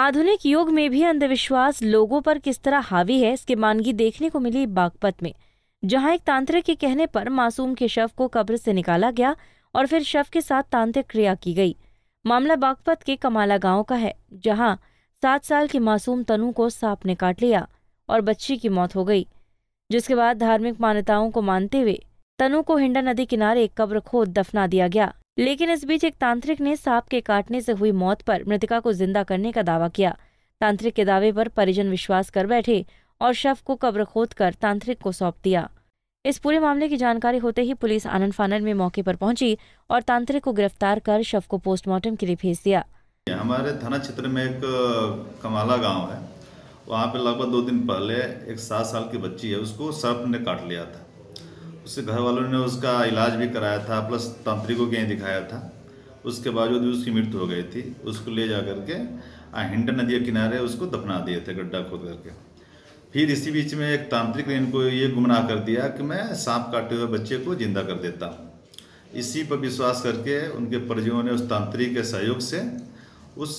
आधुनिक युग में भी अंधविश्वास लोगों पर किस तरह हावी है इसकी मानगी देखने को मिली बागपत में जहां एक तांत्रिक के कहने पर मासूम के शव को कब्र से निकाला गया और फिर शव के साथ तांत्रिक क्रिया की गई मामला बागपत के कमाला गांव का है जहां सात साल के मासूम तनु को सांप ने काट लिया और बच्ची की मौत हो गई जिसके बाद धार्मिक मान्यताओं को मानते हुए तनु को हिंडा नदी किनारे कब्र खोद दफना दिया गया लेकिन इस बीच एक तांत्रिक ने सांप के काटने से हुई मौत पर मृतका को जिंदा करने का दावा किया तांत्रिक के दावे पर परिजन विश्वास कर बैठे और शव को कब्र खोद कर तांत्रिक को सौंप दिया इस पूरे मामले की जानकारी होते ही पुलिस आनंद फानन में मौके पर पहुंची और तांत्रिक को गिरफ्तार कर शव को पोस्टमार्टम के लिए भेज दिया हमारे थाना क्षेत्र में एक कमाला गांव है वहाँ पे लगभग दो दिन पहले एक सात साल की बच्ची है उसको सर्प ने काट लिया था उससे घर वालों ने उसका इलाज भी कराया था प्लस तांत्रिकों के कहीं दिखाया था उसके बावजूद भी उसकी मृत्यु हो गई थी उसको ले जा करके हिंडन नदी के किनारे उसको दफना दिए थे गड्ढा खोद करके फिर इसी बीच में एक तांत्रिक ने इनको ये गुमराह कर दिया कि मैं सांप काटे हुए बच्चे को जिंदा कर देता हूँ इसी पर विश्वास करके उनके परिजनों ने उस तांत्रिक के सहयोग से उस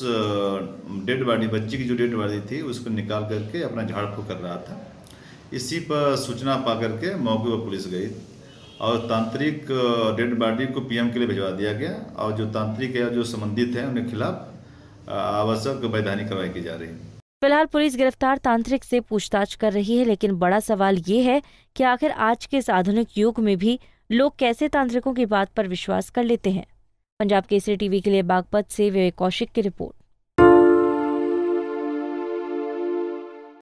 डेड बॉडी बच्ची की जो डेड बॉडी थी उसको निकाल करके अपना झाड़ फूँक कर रहा था इसी पर सूचना पा करके मौके पर पुलिस गई और तांत्रिक डेड बॉडी को पीएम के लिए भिजवा दिया गया और जो तांत्रिक है जो संबंधित है उनके खिलाफ आवश्यक वैधानिक कार्रवाई की जा रही है फिलहाल पुलिस गिरफ्तार तांत्रिक से पूछताछ कर रही है लेकिन बड़ा सवाल ये है कि आखिर आज के इस आधुनिक युग में भी लोग कैसे तांत्रिकों की बात पर विश्वास कर लेते हैं पंजाब केसरी टीवी के लिए बागपत से विवेक कौशिक की रिपोर्ट